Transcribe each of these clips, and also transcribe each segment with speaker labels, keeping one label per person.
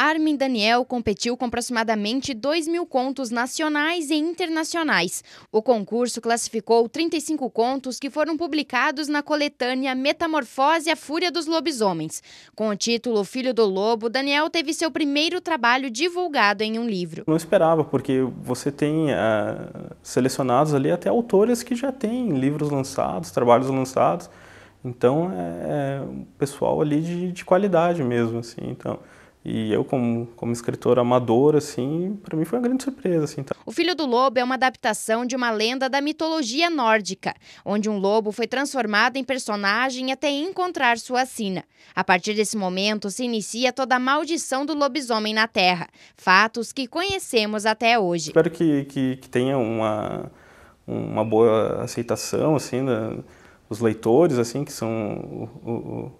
Speaker 1: Armin Daniel competiu com aproximadamente 2 mil contos nacionais e internacionais. O concurso classificou 35 contos que foram publicados na coletânea Metamorfose e a Fúria dos Lobisomens. Com o título O Filho do Lobo, Daniel teve seu primeiro trabalho divulgado em um livro.
Speaker 2: Não esperava, porque você tem uh, selecionados ali até autores que já têm livros lançados, trabalhos lançados. Então, é, é um pessoal ali de, de qualidade mesmo, assim. Então, e eu, como, como escritor amador, assim, para mim foi uma grande surpresa. Assim, tá?
Speaker 1: O Filho do Lobo é uma adaptação de uma lenda da mitologia nórdica, onde um lobo foi transformado em personagem até encontrar sua sina. A partir desse momento se inicia toda a maldição do lobisomem na Terra, fatos que conhecemos até hoje. Espero
Speaker 2: que, que, que tenha uma, uma boa aceitação, assim, da, dos leitores, assim, que são... o, o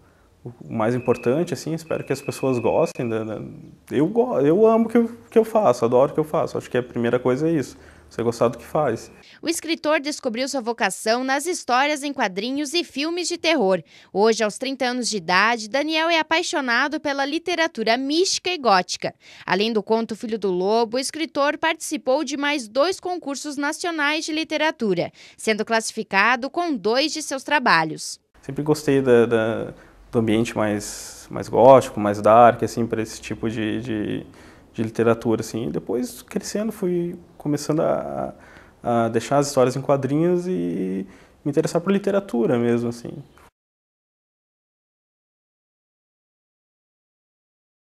Speaker 2: o mais importante, assim, espero que as pessoas gostem. Da, né, da, né. eu, eu amo o que, eu, que eu faço, adoro o que eu faço. Acho que a primeira coisa é isso, você gostar do que faz.
Speaker 1: O escritor descobriu sua vocação nas histórias em quadrinhos e filmes de terror. Hoje, aos 30 anos de idade, Daniel é apaixonado pela literatura mística e gótica. Além do conto Filho do Lobo, o escritor participou de mais dois concursos nacionais de literatura, sendo classificado com dois de seus trabalhos.
Speaker 2: Sempre gostei da, da do ambiente mais, mais gótico, mais dark, assim, para esse tipo de, de, de, literatura, assim. E depois, crescendo, fui começando a, a deixar as histórias em quadrinhos e me interessar por literatura mesmo, assim.